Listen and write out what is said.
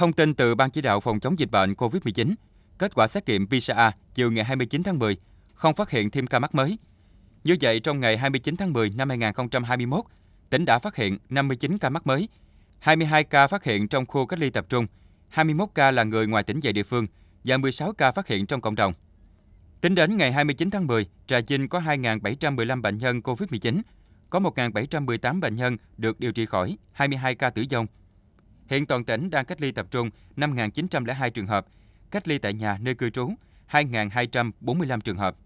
Thông tin từ Ban chỉ đạo phòng chống dịch bệnh COVID-19, kết quả xét nghiệm PCR chiều ngày 29 tháng 10 không phát hiện thêm ca mắc mới. Như vậy, trong ngày 29 tháng 10 năm 2021, tỉnh đã phát hiện 59 ca mắc mới, 22 ca phát hiện trong khu cách ly tập trung, 21 ca là người ngoài tỉnh về địa phương và 16 ca phát hiện trong cộng đồng. Tính đến ngày 29 tháng 10, Trà Vinh có 2.715 bệnh nhân COVID-19, có 1.718 bệnh nhân được điều trị khỏi, 22 ca tử vong Hiện toàn tỉnh đang cách ly tập trung 5.902 trường hợp, cách ly tại nhà nơi cư trú 2.245 trường hợp.